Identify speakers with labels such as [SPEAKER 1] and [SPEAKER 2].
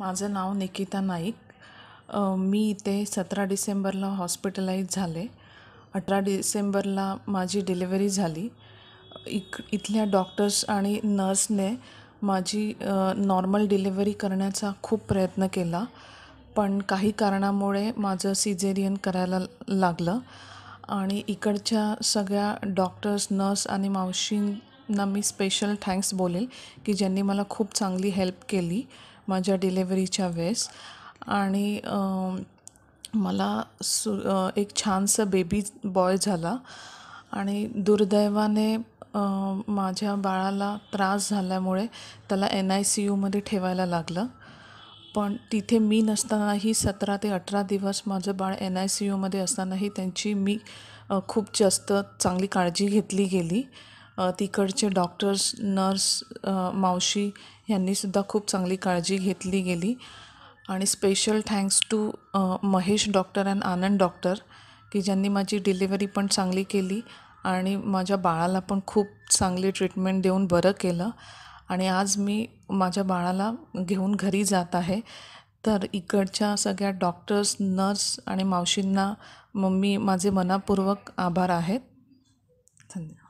[SPEAKER 1] माझं नाव निकिता नाईक मी इथे सतरा डिसेंबरला हॉस्पिटलाईज झाले अठरा डिसेंबरला माझी डिलेवरी झाली इक इथल्या डॉक्टर्स आणि नर्सने माझी नॉर्मल डिलेवरी करण्याचा खूप प्रयत्न केला पण काही कारणामुळे माझं सिजेरियन करायला लागलं आणि इकडच्या सगळ्या डॉक्टर्स नर्स आणि मावशींना मी स्पेशल थँक्स बोलेल की ज्यांनी मला खूप चांगली हेल्प केली माझ्या डिलेवरीच्या वेळेस आणि मला सु एक छानसं बेबी बॉय झाला आणि दुर्दैवाने माझ्या बाळाला त्रास झाल्यामुळे त्याला एन आय सी यूमध्ये ठेवायला लागलं पण तिथे मी नसतानाही सतरा ते अठरा दिवस माझं बाळ एन आय सी यूमध्ये असतानाही त्यांची मी खूप जास्त चांगली काळजी घेतली गेली तिकडचे डॉक्टर्स नर्स मावशी यांनीसुद्धा खूप चांगली काळजी घेतली गेली आणि special thanks to Mahesh doctor and Anand doctor की ज्यांनी माझी डिलिव्हरी पण चांगली केली आणि माझ्या बाळाला पण खूप चांगली ट्रीटमेंट देऊन बरं केलं आणि आज मी माझ्या बाळाला घेऊन घरी जात आहे तर इकडच्या सगळ्या डॉक्टर्स नर्स आणि मावशींना मम्मी माझे मनापूर्वक आभार आहेत धन्यवाद